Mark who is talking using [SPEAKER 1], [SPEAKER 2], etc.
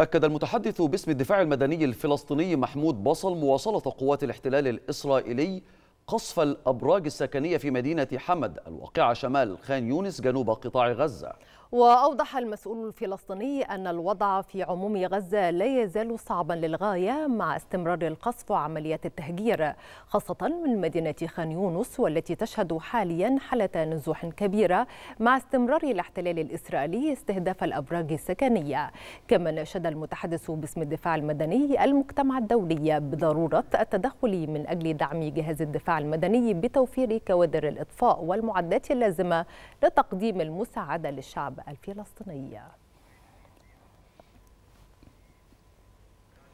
[SPEAKER 1] أكد المتحدث باسم الدفاع المدني الفلسطيني محمود بصل مواصلة قوات الاحتلال الإسرائيلي قصف الأبراج السكنية في مدينة حمد الواقعة شمال خان يونس جنوب قطاع غزة
[SPEAKER 2] وأوضح المسؤول الفلسطيني أن الوضع في عموم غزة لا يزال صعبا للغاية مع استمرار القصف وعمليات التهجير خاصة من مدينة خان يونس والتي تشهد حاليا حالة نزوح كبيرة مع استمرار الاحتلال الإسرائيلي استهداف الأبراج السكنية كما ناشد المتحدث باسم الدفاع المدني المجتمع الدولي بضرورة التدخل من أجل دعم جهاز الدفاع المدني بتوفير كوادر الإطفاء والمعدات اللازمة لتقديم المساعدة للشعب الشعب الفلسطيني